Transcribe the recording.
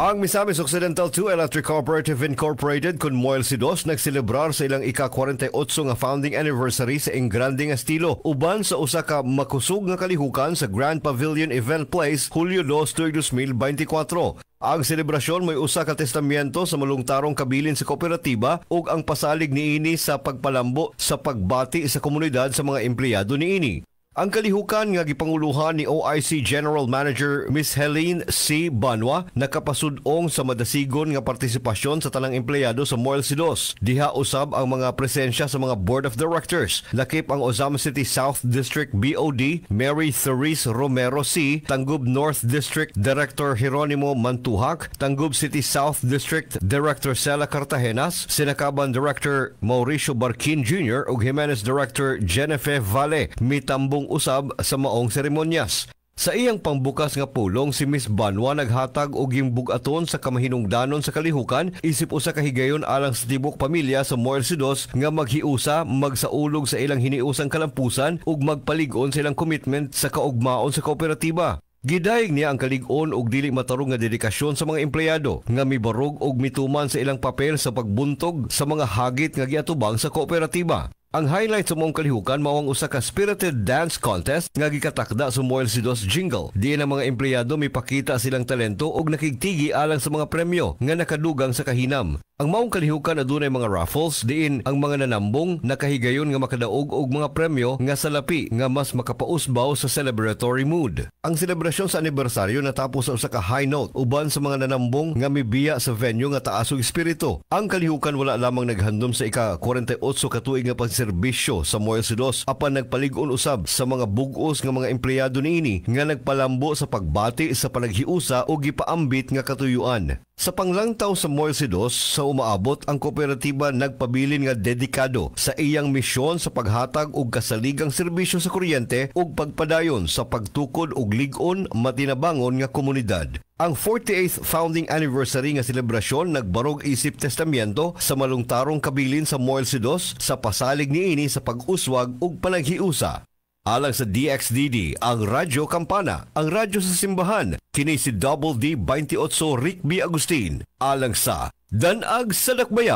Ang Misamis Occidental 2 Electric Cooperative Incorporated kun Moel Sidos nagselebrar sa ilang ika-48 nga founding anniversary sa Engrande nga estilo uban sa usa ka makusog nga kalihukan sa Grand Pavilion Event Place Hulyo 2, 2024. Ang selebrasyon may usa ka testamento sa malungtarong kabilin sa kooperatiba ug ang pasalig niini sa pagpalambo sa pagbati sa komunidad sa mga empleyado niini. Ang kalihukan nga gipanguluhan ni OIC General Manager Ms. Helene C. Banwa nakapasudong sa madasigon nga partisipasyon sa tanang empleyado sa Moil Silos. Diha usab ang mga presensya sa mga Board of Directors. Lakip ang Ozam City South District BOD Mary Therese Romero C. Tanggub North District Director Jeronimo Mantuhak, Tanggub City South District Director Sela Cartagenas, Sinakaban Director Mauricio Barquin Jr. ug Jimenez Director Genevieve Vale. Mitambo pong usab sa maong seremonyas. Sa iyang pangbukas nga pulong si Miss Banwa naghatag og gimbugaton sa kamahinungdanon sa kalihukan isip usa ka higayon alang sa tibok pamilya sa Morsidos nga maghiusa, magsaulog sa ilang hiniusang kalampusan ug magpaligon sa ilang commitment sa kaugmaon sa kooperatiba. Gidayeg niya ang kalig-on og dili matarong nga dedikasyon sa mga empleyado nga mibarog og mituman sa ilang papel sa pagbuntog sa mga hagit nga giatubang sa kooperatiba. Ang highlight sa mong kalihukan mao ang usa ka spirited dance contest nga gikatakda sa Moel Sidos Jingle. Diin ang mga empleyado mipakita silang talento ug nakigtigi alang sa mga premyo nga nakadugang sa kahinam. Ang maong kalihukan adunay mga raffles diin ang mga nanambong nakahigayon nga makadaog og mga premyo nga salapi nga mas makapausbaw sa celebratory mood. Ang selebrasyon sa anibersaryo natapos sa usa ka high note uban sa mga nanambong nga mibiya sa venue nga taasog espiritu. Ang kalihukan wala lamang naghandom sa ika 48 ka tuig nga pagserbisyo sa Moyos Sidos apan nagpalig-on usab sa mga bugos nga mga empleyado niini nga nagpalambo sa pagbati sa panaghiusa o gipaambit nga katuyuan. Sa panglangtaw sa Moisidos, sa umaabot ang kooperatiba nagpabilin nga dedikado sa iyang misyon sa paghatag og kasaligang serbisyo sa kuryente ug pagpadayon sa pagtukod og ligon matinabangon nga komunidad. Ang 48th founding anniversary nga selebrasyon nagbarog isip testamento sa malungtarong kabilin sa Moisidos sa pasalig niini sa pag-uswag ug panaghiusa. Alang sa DXDD, ang Radyo Kampana, ang radyo sa simbahan, kini si Double D 28 Rick B. Agustin alang sa Danag sa Dakbayan.